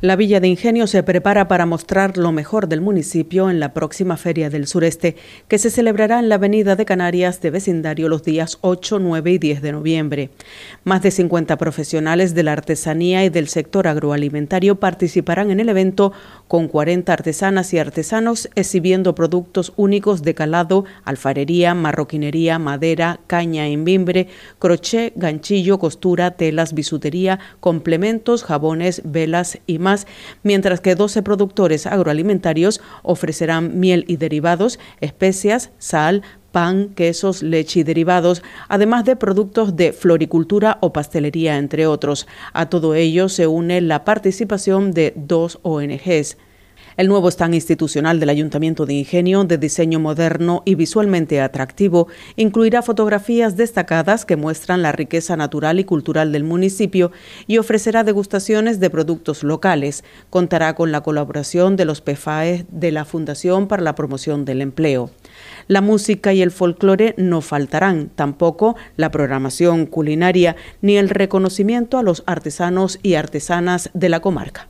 La Villa de Ingenio se prepara para mostrar lo mejor del municipio en la próxima Feria del Sureste, que se celebrará en la Avenida de Canarias de vecindario los días 8, 9 y 10 de noviembre. Más de 50 profesionales de la artesanía y del sector agroalimentario participarán en el evento, con 40 artesanas y artesanos exhibiendo productos únicos de calado, alfarería, marroquinería, madera, caña en mimbre, crochet, ganchillo, costura, telas, bisutería, complementos, jabones, velas y más mientras que 12 productores agroalimentarios ofrecerán miel y derivados, especias, sal, pan, quesos, leche y derivados, además de productos de floricultura o pastelería, entre otros. A todo ello se une la participación de dos ONGs. El nuevo stand institucional del Ayuntamiento de Ingenio, de diseño moderno y visualmente atractivo, incluirá fotografías destacadas que muestran la riqueza natural y cultural del municipio y ofrecerá degustaciones de productos locales. Contará con la colaboración de los PFAE de la Fundación para la Promoción del Empleo. La música y el folclore no faltarán, tampoco la programación culinaria ni el reconocimiento a los artesanos y artesanas de la comarca.